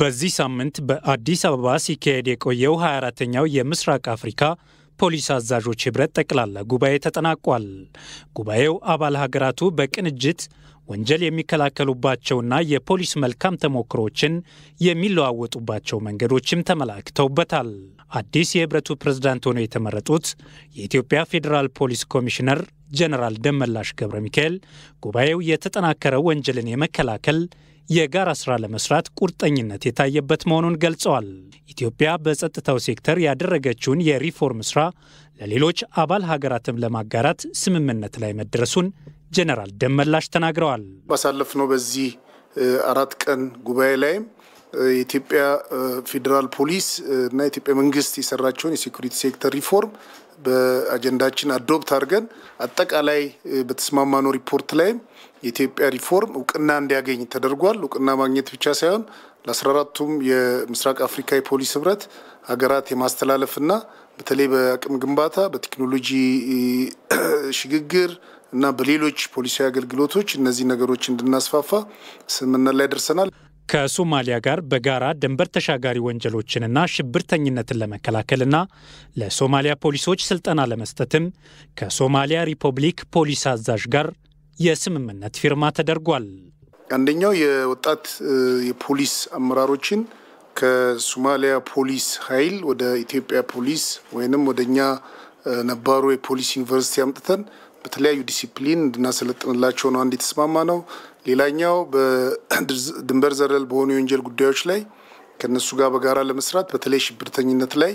በዚህ ሳምንት በአዲስ አበባ ሲካሄድ የቆየው 24ተኛው የምስራቅ አፍሪካ ፖሊስ አዛዦች ህብረት ጠቅላላ ጉባኤ ተጠናቋል። ጉባኤው አባል ሀገራቱ በቅንጅት ወንጀል የሚከላከሉባቸውና የፖሊስ መልካም ተሞክሮችን የሚለዋወጡባቸው መንገዶችም ተመላክተውበታል። አዲስ የህብረቱ ፕሬዝዳንት ሆነው የተመረጡት የኢትዮጵያ ፌዴራል ፖሊስ ኮሚሽነር ጀነራል ደመላሽ ገብረ ሚካኤል ጉባኤው የተጠናከረ ወንጀልን የመከላከል የጋራ ስራ ለመስራት ቁርጠኝነት የታየበት መሆኑን ገልጸዋል። ኢትዮጵያ በጸጥታው ሴክተር ያደረገችውን የሪፎርም ስራ ለሌሎች አባል ሀገራትም ለማጋራት ስምምነት ላይ መድረሱን ጀነራል ደመላሽ ተናግረዋል። ነው በዚህ አራት ቀን ጉባኤ ላይም የኢትዮጵያ ፌዴራል ፖሊስ እና የኢትዮጵያ መንግስት የሰራቸውን የሴኩሪቲ ሴክተር ሪፎርም በአጀንዳችን አዶፕት አድርገን አጠቃላይ በተስማማነው ሪፖርት ላይም የኢትዮጵያ ሪፎርም እውቅና እንዲያገኝ ተደርጓል። እውቅና ማግኘት ብቻ ሳይሆን ለአስራ አራቱም የምስራቅ አፍሪካ የፖሊስ ህብረት ሀገራት የማስተላለፍና በተለይ በአቅም ግንባታ፣ በቴክኖሎጂ ሽግግር እና በሌሎች ፖሊሲ አገልግሎቶች እነዚህ ነገሮች እንድናስፋፋ ስምምነት ላይ ደርሰናል። ከሶማሊያ ጋር በጋራ ድንበር ተሻጋሪ ወንጀሎችንና ሽብርተኝነትን ለመከላከልና ለሶማሊያ ፖሊሶች ስልጠና ለመስጠትም ከሶማሊያ ሪፐብሊክ ፖሊስ አዛዥ ጋር የስምምነት ፊርማ ተደርጓል። አንደኛው የወጣት የፖሊስ አመራሮችን ከሶማሊያ ፖሊስ ኃይል ወደ ኢትዮጵያ ፖሊስ ወይንም ወደ እኛ ነባሩ የፖሊስ ዩኒቨርሲቲ አምጥተን በተለያዩ ዲሲፕሊን እንድናሰለጥንላቸው ነው አንድ የተስማማ ነው። ሌላኛው በድንበር ዘለል በሆኑ የወንጀል ጉዳዮች ላይ ከነሱ ጋር በጋራ ለመስራት በተለይ ሽብርተኝነት ላይ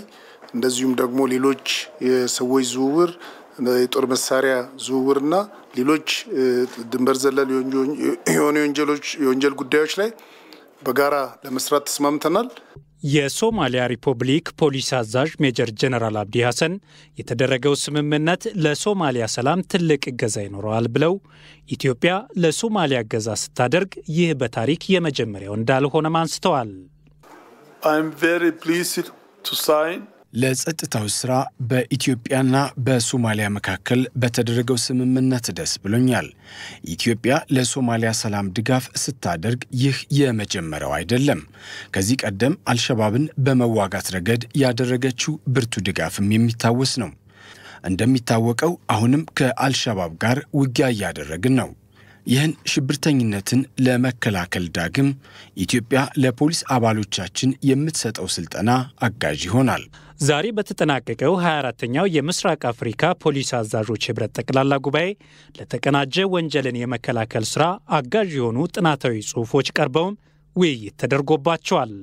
እንደዚሁም ደግሞ ሌሎች የሰዎች ዝውውር፣ የጦር መሳሪያ እና ሌሎች ድንበር ዘለል የሆኑ የወንጀል ጉዳዮች ላይ በጋራ ለመስራት ተስማምተናል። የሶማሊያ ሪፐብሊክ ፖሊስ አዛዥ ሜጀር ጀነራል አብዲ ሐሰን የተደረገው ስምምነት ለሶማሊያ ሰላም ትልቅ እገዛ ይኖረዋል ብለው ኢትዮጵያ ለሶማሊያ እገዛ ስታደርግ ይህ በታሪክ የመጀመሪያው እንዳልሆነም አንስተዋል። ለጸጥታው ስራ በኢትዮጵያና በሶማሊያ መካከል በተደረገው ስምምነት ደስ ብሎኛል። ኢትዮጵያ ለሶማሊያ ሰላም ድጋፍ ስታደርግ ይህ የመጀመሪያው አይደለም። ከዚህ ቀደም አልሸባብን በመዋጋት ረገድ ያደረገችው ብርቱ ድጋፍም የሚታወስ ነው። እንደሚታወቀው አሁንም ከአልሸባብ ጋር ውጊያ እያደረግን ነው። ይህን ሽብርተኝነትን ለመከላከል ዳግም ኢትዮጵያ ለፖሊስ አባሎቻችን የምትሰጠው ስልጠና አጋዥ ይሆናል። ዛሬ በተጠናቀቀው 24ተኛው የምስራቅ አፍሪካ ፖሊስ አዛዦች ህብረት ጠቅላላ ጉባኤ ለተቀናጀ ወንጀልን የመከላከል ስራ አጋዥ የሆኑ ጥናታዊ ጽሑፎች ቀርበውም ውይይት ተደርጎባቸዋል።